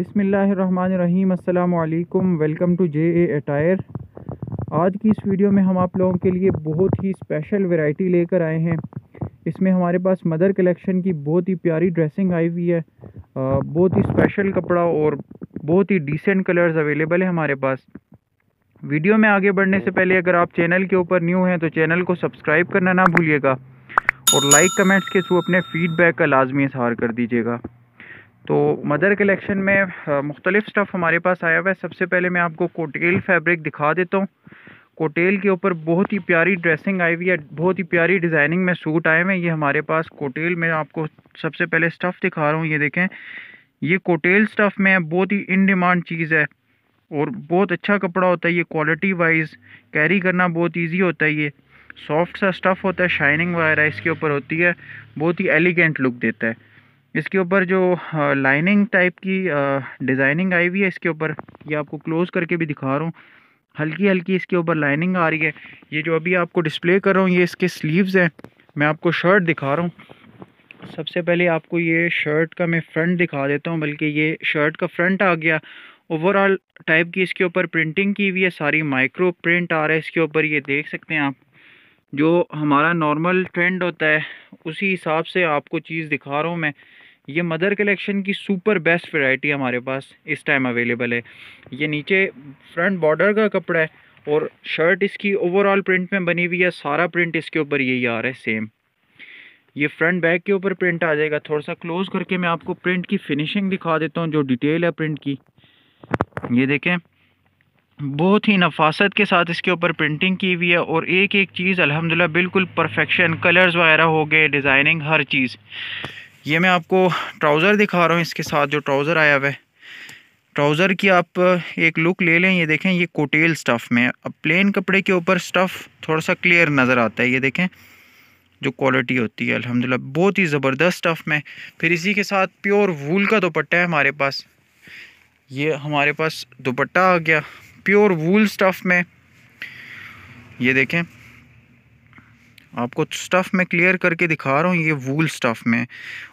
बिसमीम् अल्लाम welcome to J A attire आज की इस वीडियो में हम आप लोगों के लिए बहुत ही स्पेशल वैरायटी लेकर आए हैं इसमें हमारे पास मदर कलेक्शन की बहुत ही प्यारी ड्रेसिंग आई हुई है बहुत ही स्पेशल कपड़ा और बहुत ही डिसेंट कलर्स अवेलेबल है हमारे पास वीडियो में आगे बढ़ने से पहले अगर आप चैनल के ऊपर न्यू हैं तो चैनल को सब्सक्राइब करना ना भूलिएगा और लाइक कमेंट्स के थ्रू अपने फीडबैक का लाजमी इजहार कर दीजिएगा तो मदर कलेक्शन में मुख्तलिफ स्टफ़ हमारे पास आया हुआ है सबसे पहले मैं आपको कोटेल फैब्रिक दिखा देता हूँ कोटेल के ऊपर बहुत ही प्यारी ड्रेसिंग आई हुई है बहुत ही प्यारी डिज़ाइनिंग में सूट आए हुए हैं ये हमारे पास कोटेल में आपको सबसे पहले स्टफ़ दिखा रहा हूँ ये देखें ये कोटेल स्टफ़ में बहुत ही इन डिमांड चीज़ है और बहुत अच्छा कपड़ा होता है ये क्वालिटी वाइज कैरी करना बहुत ईजी होता है ये सॉफ्ट सा स्टफ़ होता है शाइनिंग वगैरह इसके ऊपर होती है बहुत ही एलिगेंट लुक देता है इसके ऊपर जो लाइनिंग टाइप की डिज़ाइनिंग आई हुई है इसके ऊपर ये आपको क्लोज़ करके भी दिखा रहा हूँ हल्की हल्की इसके ऊपर लाइनिंग आ रही है ये जो अभी आपको डिस्प्ले कर रहा हूँ ये इसके स्लीव्स हैं मैं आपको शर्ट दिखा रहा हूँ सबसे पहले आपको ये शर्ट का मैं फ्रंट दिखा देता हूँ बल्कि ये शर्ट का फ्रंट आ गया ओवरऑल टाइप की इसके ऊपर प्रिंटिंग की हुई है सारी माइक्रो प्रिंट आ रहा है इसके ऊपर ये देख सकते हैं आप जो हमारा नॉर्मल ट्रेंड होता है उसी हिसाब से आपको चीज़ दिखा रहा हूँ मैं ये मदर कलेक्शन की सुपर बेस्ट वैरायटी हमारे पास इस टाइम अवेलेबल है ये नीचे फ्रंट बॉर्डर का कपड़ा है और शर्ट इसकी ओवरऑल प्रिंट में बनी हुई है सारा प्रिंट इसके ऊपर यही आ रहा है सेम ये फ्रंट बैक के ऊपर प्रिंट आ जाएगा थोड़ा सा क्लोज करके मैं आपको प्रिंट की फिनिशिंग दिखा देता हूँ जो डिटेल है प्रिंट की ये देखें बहुत ही नफासत के साथ इसके ऊपर प्रिंटिंग की हुई है और एक एक चीज़ अल्हम्दुलिल्लाह बिल्कुल परफेक्शन कलर्स वगैरह हो गए डिज़ाइनिंग हर चीज़ ये मैं आपको ट्राउज़र दिखा रहा हूँ इसके साथ जो ट्राउज़र आया हुआ है ट्राउज़र की आप एक लुक ले लें ये देखें ये कोटेल स्टफ़ में अब प्लेन कपड़े के ऊपर स्टफ़ थोड़ा सा क्लियर नज़र आता है ये देखें जो क्वालिटी होती है अलहमदिल्ला बहुत ही ज़बरदस्त स्टफ़ में फिर इसी के साथ प्योर वूल का दुपट्टा है हमारे पास ये हमारे पास दुपट्टा आ गया प्योर वूल स्टफ़ में ये देखें आपको स्टफ़ में क्लियर करके दिखा रहा हूँ ये वूल स्टफ़ में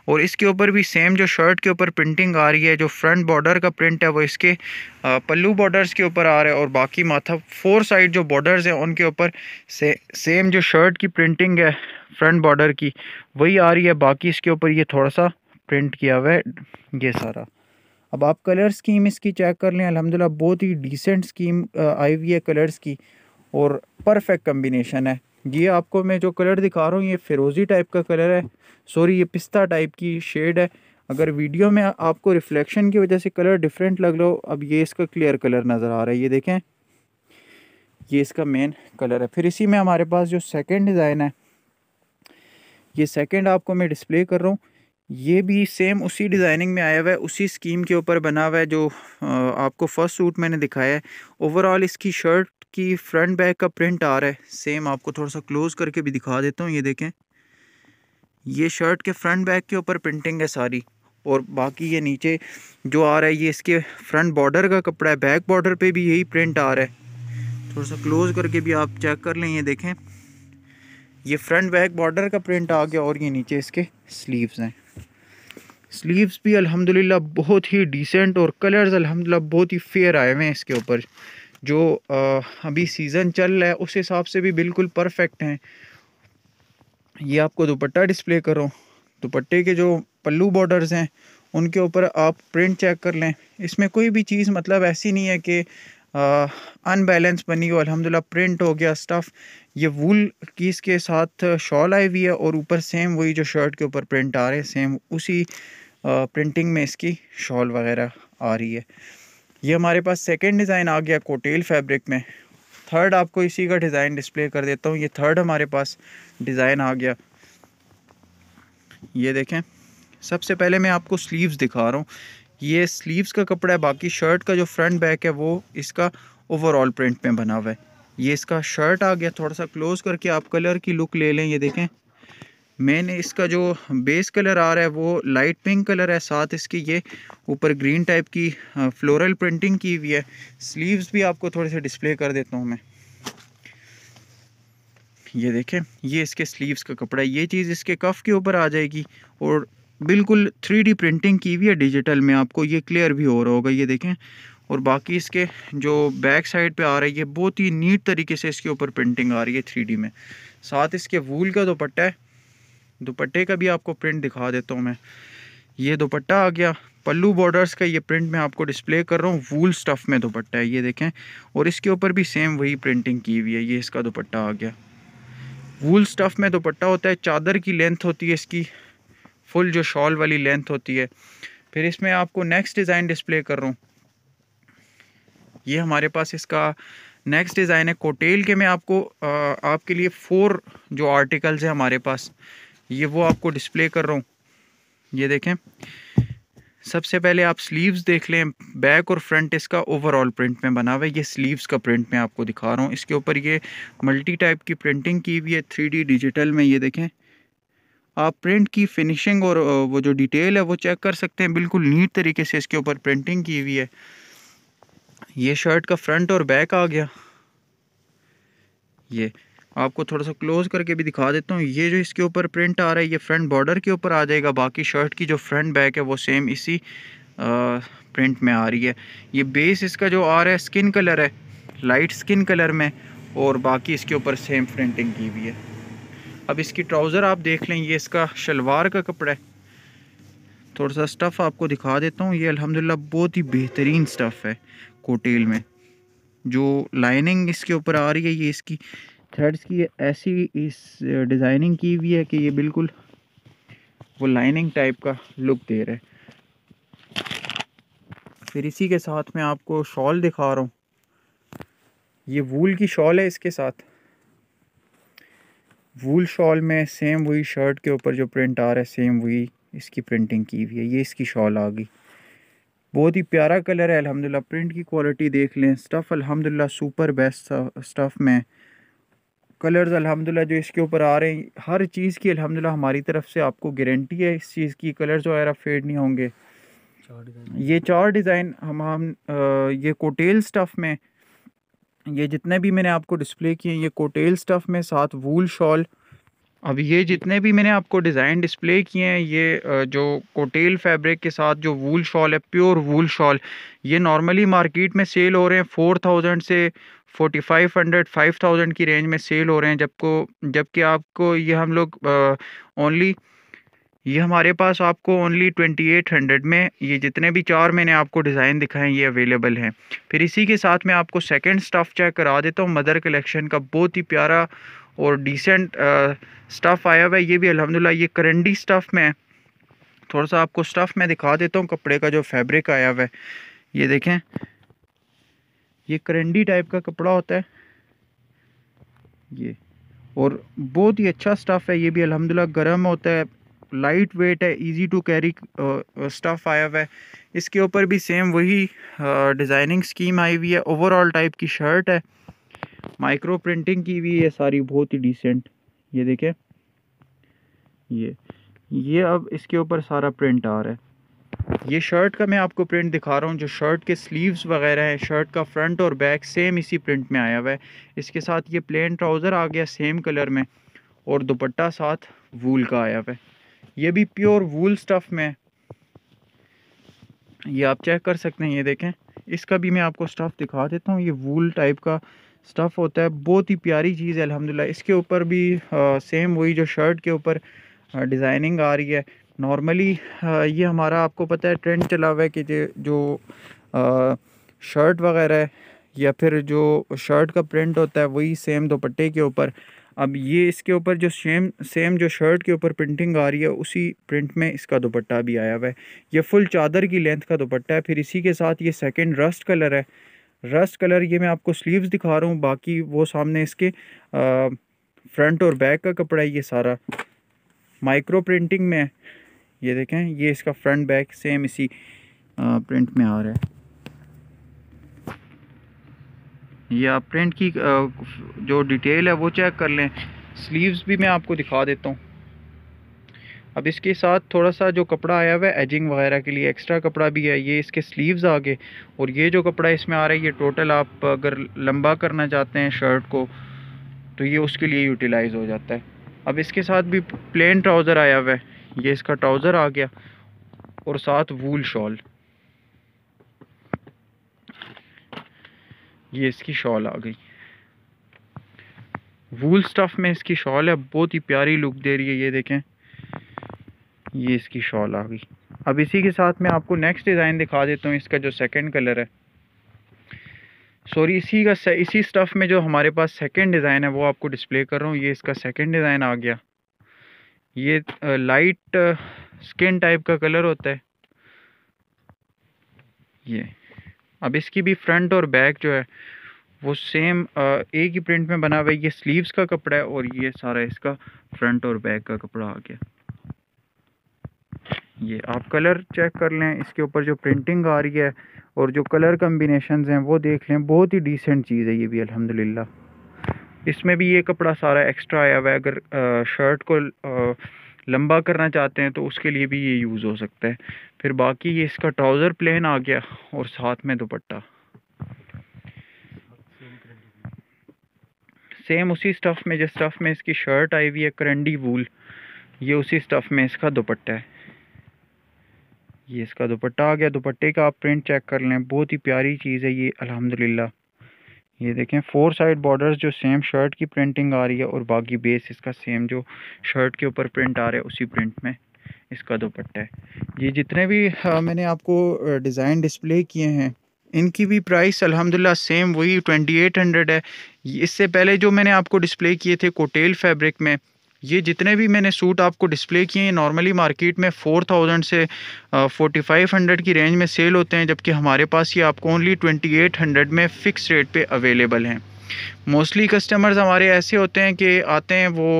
और इसके ऊपर भी सेम जो शर्ट के ऊपर प्रिंटिंग आ रही है जो फ्रंट बॉर्डर का प्रिंट है वो इसके पल्लू बॉर्डर्स के ऊपर आ रहा है और बाकी माथा फोर साइड जो बॉर्डर्स हैं उनके ऊपर से सेम जो शर्ट की प्रिंटिंग है फ्रंट बॉर्डर की वही आ रही है बाकी इसके ऊपर ये थोड़ा सा प्रिंट किया हुआ है ये सारा अब आप कलर स्कीम इसकी चेक कर लें अलहमदिल्ला बहुत ही डिसेंट स्कीम आई हुई है कलर्स की और परफेक्ट कम्बिनेशन है ये आपको मैं जो कलर दिखा रहा हूँ ये फिरोज़ी टाइप का कलर है सॉरी ये पिस्ता टाइप की शेड है अगर वीडियो में आपको रिफ्लेक्शन की वजह से कलर डिफरेंट लग लो अब ये इसका क्लियर कलर नज़र आ रहा है ये देखें ये इसका मेन कलर है फिर इसी में हमारे पास जो सेकंड डिज़ाइन है ये सेकंड आपको मैं डिस्प्ले कर रहा हूँ ये भी सेम उसी डिज़ाइनिंग में आया हुआ है उसी स्कीम के ऊपर बना हुआ है जो आपको फर्स्ट सूट मैंने दिखाया है ओवरऑल इसकी शर्ट की फ्रंट बैक का प्रिंट आ रहा है सेम आपको थोड़ा सा क्लोज करके भी दिखा देता हूँ ये देखें ये शर्ट के फ्रंट बैक के ऊपर प्रिंटिंग है सारी और बाकी ये नीचे जो आ रहा है ये इसके फ्रंट बॉर्डर का कपड़ा है बैक बॉर्डर पे भी यही प्रिंट आ रहा है थोड़ा सा क्लोज करके भी आप चेक कर लें ये देखें ये फ्रंट बैक बॉर्डर का प्रिंट आ गया और ये नीचे इसके स्लीव्स हैं स्लीव्स भी अल्हम्दुलिल्लाह बहुत ही डिसेंट और कलर्स अल्हम्दुलिल्लाह बहुत ही फेयर आए हुए हैं इसके ऊपर जो आ, अभी सीज़न चल रहा है उस हिसाब से भी बिल्कुल परफेक्ट हैं ये आपको दुपट्टा डिस्प्ले करो दुपट्टे के जो पल्लू बॉर्डर्स हैं उनके ऊपर आप प्रिंट चेक कर लें इसमें कोई भी चीज़ मतलब ऐसी नहीं है कि अनबैलेंस बनी और अलहमदिल्ला प्रिंट हो गया स्टफ़ ये वूल की इसके साथ शॉल आई हुई है और ऊपर सेम वही जो शर्ट के ऊपर प्रिंट आ रहे हैं सेम उसी प्रिंटिंग में इसकी शॉल वगैरह आ रही है ये हमारे पास सेकेंड डिज़ाइन आ गया कोटेल फैब्रिक में थर्ड आपको इसी का डिज़ाइन डिस्प्ले कर देता हूँ ये थर्ड हमारे पास डिज़ाइन आ गया ये देखें सबसे पहले मैं आपको स्लीव्स दिखा रहा हूँ ये स्लीव्स का कपड़ा है बाकी शर्ट का जो फ्रंट बैक है वो इसका ओवरऑल प्रिंट में बना हुआ है ये इसका शर्ट आ गया थोड़ा सा क्लोज करके आप कलर की लुक ले लें ये देखें मैंने इसका जो बेस कलर आ रहा है वो लाइट पिंक कलर है साथ इसकी ये ऊपर ग्रीन टाइप की फ्लोरल प्रिंटिंग की हुई है स्लीव्स भी आपको थोड़े से डिस्प्ले कर देता हूँ मैं ये देखें ये इसके स्लीव्स का कपड़ा है ये चीज़ इसके कफ़ के ऊपर आ जाएगी और बिल्कुल थ्री प्रिंटिंग की हुई है डिजिटल में आपको ये क्लियर भी हो रहा होगा ये देखें और बाकी इसके जो बैक साइड पे आ रही है बहुत ही नीट तरीके से इसके ऊपर प्रिंटिंग आ रही है थ्री में साथ इसके वूल का दोपट्टा है दुपट्टे का भी आपको प्रिंट दिखा देता हूँ मैं ये दोपट्टा आ गया पल्लू बॉर्डर्स का ये प्रिंट मैं आपको डिस्प्ले कर रहा हूँ वूल स्टफ़ में दोपट्टा है ये देखें और इसके ऊपर भी सेम वही प्रिंटिंग की हुई है ये इसका दुपट्टा आ गया वूल स्टफ़ में दोपट्टा होता है चादर की लेंथ होती है इसकी फुल जो शॉल वाली लेंथ होती है फिर इसमें आपको नेक्स्ट डिज़ाइन डिस्प्ले कर रहा हूँ ये हमारे पास इसका नेक्स्ट डिज़ाइन है कोटेल के में आपको आ, आपके लिए फ़ोर जो आर्टिकल्स हैं हमारे पास ये वो आपको डिस्प्ले कर रहा हूँ ये देखें सबसे पहले आप स्लीव्स देख लें बैक और फ्रंट इसका ओवरऑल प्रिंट में बना हुआ है ये स्लीव्स का प्रिंट मैं आपको दिखा रहा हूँ इसके ऊपर ये मल्टी टाइप की प्रिंटिंग की हुई है थ्री डिजिटल में ये देखें आप प्रिंट की फिनिशिंग और वो जो डिटेल है वो चेक कर सकते हैं बिल्कुल नीट तरीके से इसके ऊपर प्रिंटिंग की हुई है ये शर्ट का फ्रंट और बैक आ गया ये आपको थोड़ा सा क्लोज करके भी दिखा देता हूँ ये जो इसके ऊपर प्रिंट आ रहा है ये फ्रंट बॉर्डर के ऊपर आ जाएगा बाकी शर्ट की जो फ्रंट बैक है वो सेम इसी आ, प्रिंट में आ रही है ये बेस इसका जो आ रहा है स्किन कलर है लाइट स्किन कलर में और बाकी इसके ऊपर सेम प्रिंटिंग की हुई है अब इसकी ट्राउज़र आप देख लें ये इसका शलवार का कपड़ा है थोड़ा सा स्टफ़ आपको दिखा देता हूँ ये अल्हम्दुलिल्लाह बहुत ही बेहतरीन स्टफ़ है कोटेल में जो लाइनिंग इसके ऊपर आ रही है ये इसकी थ्रेड्स की ऐसी इस डिज़ाइनिंग की हुई है कि ये बिल्कुल वो लाइनिंग टाइप का लुक दे रहा है फिर इसी के साथ मैं आपको शॉल दिखा रहा हूँ ये वूल की शॉल है इसके साथ वूल शॉल में सेम वही शर्ट के ऊपर जो प्रिंट आ रहा है सेम वही इसकी प्रिंटिंग की हुई है ये इसकी शॉल आ गई बहुत ही प्यारा कलर है अल्हम्दुलिल्लाह प्रिंट की क्वालिटी देख लें स्टफ़ अल्हम्दुलिल्लाह सुपर बेस्ट स्टफ़ में कलर्स अल्हम्दुलिल्लाह जो इसके ऊपर आ रहे हैं हर चीज़ की अल्हम्दुलिल्लाह हमारी तरफ से आपको गारंटी है इस चीज़ की कलर्स वगैरह फेड नहीं होंगे चार ये चार डिज़ाइन हम हम ये कोटेल स्टफ़ में ये जितने भी मैंने आपको डिस्प्ले किए ये कोटेल स्टफ़ में साथ वूल शॉल अब ये जितने भी मैंने आपको डिज़ाइन डिस्प्ले किए हैं ये जो कोटेल फैब्रिक के साथ जो वूल शॉल है प्योर वूल शॉल ये नॉर्मली मार्केट में सेल हो रहे हैं फोर थाउजेंड से forty five hundred five thousand की रेंज में सेल हो रहे हैं जबको जबकि आपको ये हम लोग ओनली ये हमारे पास आपको ओनली ट्वेंटी एट हंड्रेड में ये जितने भी चार मैंने आपको डिज़ाइन दिखाए ये अवेलेबल हैं फिर इसी के साथ मैं आपको सेकंड स्टफ़ चेक करा देता हूँ मदर कलेक्शन का बहुत ही प्यारा और डिसेंट स्टफ़ आया हुआ है ये भी अलहमदिल्ला ये करंडी स्टफ़ में थोड़ा सा आपको स्टफ़ मैं दिखा देता हूँ कपड़े का जो फैब्रिक आया हुआ है ये देखें ये करंडी टाइप का कपड़ा होता है ये और बहुत ही अच्छा स्टफ़ है ये भी अलहमदिल्ला गर्म होता है लाइट वेट है इजी टू कैरी स्टफ़ आया हुआ है इसके ऊपर भी सेम वही डिज़ाइनिंग uh, स्कीम आई हुई है ओवरऑल टाइप की शर्ट है माइक्रो प्रिंटिंग की हुई है सारी बहुत ही डिसेंट ये देखें ये ये अब इसके ऊपर सारा प्रिंट आ रहा है ये शर्ट का मैं आपको प्रिंट दिखा रहा हूँ जो शर्ट के स्लीव्स वगैरह हैं शर्ट का फ्रंट और बैक सेम इसी प्रिंट में आया हुआ है इसके साथ ये प्लेन ट्राउज़र आ गया सेम कलर में और दुपट्टा साथ वूल का आया हुआ है ये भी प्योर वूल स्टफ़ में ये आप चेक कर सकते हैं ये देखें इसका भी मैं आपको स्टफ़ दिखा देता हूँ ये वूल टाइप का स्टफ़ होता है बहुत ही प्यारी चीज़ है अलहमदिल्ला इसके ऊपर भी आ, सेम वही जो शर्ट के ऊपर डिज़ाइनिंग आ रही है नॉर्मली ये हमारा आपको पता है ट्रेंड चला हुआ है कि जो आ, शर्ट वगैरह या फिर जो शर्ट का प्रिंट होता है वही सेम दोपट्टे के ऊपर अब ये इसके ऊपर जो सेम सेम जो शर्ट के ऊपर प्रिंटिंग आ रही है उसी प्रिंट में इसका दुपट्टा भी आया हुआ है ये फुल चादर की लेंथ का दुपट्टा है फिर इसी के साथ ये सेकेंड रस्ट कलर है रस्ट कलर ये मैं आपको स्लीव्स दिखा रहा हूँ बाकी वो सामने इसके फ्रंट और बैक का कपड़ा है ये सारा माइक्रो प्रिंटिंग में है ये देखें ये इसका फ्रंट बैक सेम इसी प्रिंट में आ रहा है या प्रिंट की जो डिटेल है वो चेक कर लें स्लीव्स भी मैं आपको दिखा देता हूँ अब इसके साथ थोड़ा सा जो कपड़ा आया हुआ है एजिंग वगैरह के लिए एक्स्ट्रा कपड़ा भी है ये इसके स्लीव्स आ गए और ये जो कपड़ा इसमें आ रहा है ये टोटल आप अगर लंबा करना चाहते हैं शर्ट को तो ये उसके लिए यूटिलाइज़ हो जाता है अब इसके साथ भी प्लेन ट्राउज़र आया हुआ है ये इसका ट्राउज़र आ गया और साथ वूल शॉल ये इसकी शॉल आ गई वूल स्टफ़ में इसकी शॉल है बहुत ही प्यारी लुक दे रही है ये देखें ये इसकी शॉल आ गई अब इसी के साथ मैं आपको नेक्स्ट डिज़ाइन दिखा देता हूँ इसका जो सेकंड कलर है सॉरी इसी का इसी स्टफ़ में जो हमारे पास सेकंड डिज़ाइन है वो आपको डिस्प्ले कर रहा हूँ ये इसका सेकंड डिज़ाइन आ गया ये लाइट स्किन टाइप का कलर होता है ये अब इसकी भी फ्रंट और बैक जो है वो सेम एक ही प्रिंट में बना हुआ है ये स्लीव्स का कपड़ा है और ये सारा इसका फ्रंट और बैक का कपड़ा आ गया ये आप कलर चेक कर लें इसके ऊपर जो प्रिंटिंग आ रही है और जो कलर कम्बिनेशन हैं वो देख लें बहुत ही डिसेंट चीज़ है ये भी अलहमदिल्ला इसमें भी ये कपड़ा सारा एक्स्ट्रा आया हुआ है अगर शर्ट को आ, लंबा करना चाहते हैं तो उसके लिए भी ये यूज़ हो सकता है फिर बाकी ये इसका ट्राउज़र प्लेन आ गया और साथ में दुपट्टा सेम उसी स्टफ़ में जिस स्टफ़ में इसकी शर्ट आई हुई है करंडी वूल ये उसी स्टफ़ में इसका दुपट्टा है ये इसका दुपट्टा आ गया दुपट्टे का आप प्रिंट चेक कर लें बहुत ही प्यारी चीज़ है ये अलहमदिल्ला ये देखें फोर साइड बॉर्डर्स जो सेम शर्ट की प्रिंटिंग आ रही है और बाकी बेस इसका सेम जो शर्ट के ऊपर प्रिंट आ रहा है उसी प्रिंट में इसका दोपट्टा है ये जितने भी आ, मैंने आपको डिज़ाइन डिस्प्ले किए हैं इनकी भी प्राइस अल्हम्दुलिल्लाह सेम वही ट्वेंटी एट हंड्रेड है इससे पहले जो मैंने आपको डिस्प्ले किए थे कोटेल फैब्रिक में ये जितने भी मैंने सूट आपको डिस्प्ले किए हैं नॉर्मली मार्केट में 4000 से 4500 की रेंज में सेल होते हैं जबकि हमारे पास ये आपको ओनली 2800 में फ़िक्स रेट पे अवेलेबल हैं मोस्टली कस्टमर्स हमारे ऐसे होते हैं कि आते हैं वो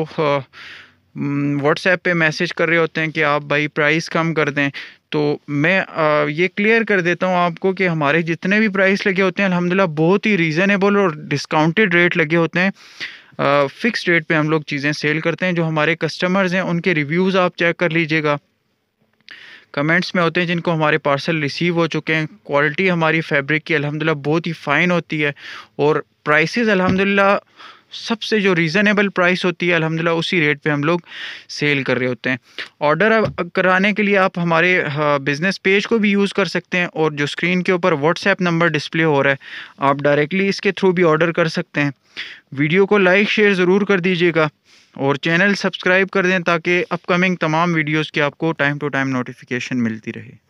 व्हाट्सएप पे मैसेज कर रहे होते हैं कि आप भाई प्राइस कम कर दें तो मैं आ, ये क्लियर कर देता हूँ आपको कि हमारे जितने भी प्राइस लगे होते हैं अलहमदिल्ला बहुत ही रीज़नेबल और डिस्काउंटेड रेट लगे होते हैं फ़िक्स रेट पे हम लोग चीज़ें सेल करते हैं जो हमारे कस्टमर्स हैं उनके रिव्यूज़ आप चेक कर लीजिएगा कमेंट्स में होते हैं जिनको हमारे पार्सल रिसीव हो चुके हैं क्वालिटी हमारी फैब्रिक की अलहमदिल्ला बहुत ही फ़ाइन होती है और प्राइसेस अलहमदिल्ला सबसे जो रीज़नेबल प्राइस होती है अलहमदिल्ला उसी रेट पे हम लोग सेल कर रहे होते हैं ऑर्डर कराने के लिए आप हमारे बिज़नेस हाँ, पेज को भी यूज़ कर सकते हैं और जो स्क्रीन के ऊपर व्हाट्सएप नंबर डिस्प्ले हो रहा है आप डायरेक्टली इसके थ्रू भी ऑर्डर कर सकते हैं वीडियो को लाइक शेयर ज़रूर कर दीजिएगा और चैनल सब्सक्राइब कर दें ताकि अपकमिंग तमाम वीडियोज़ की आपको टाइम टू टाइम नोटिफिकेशन मिलती रहे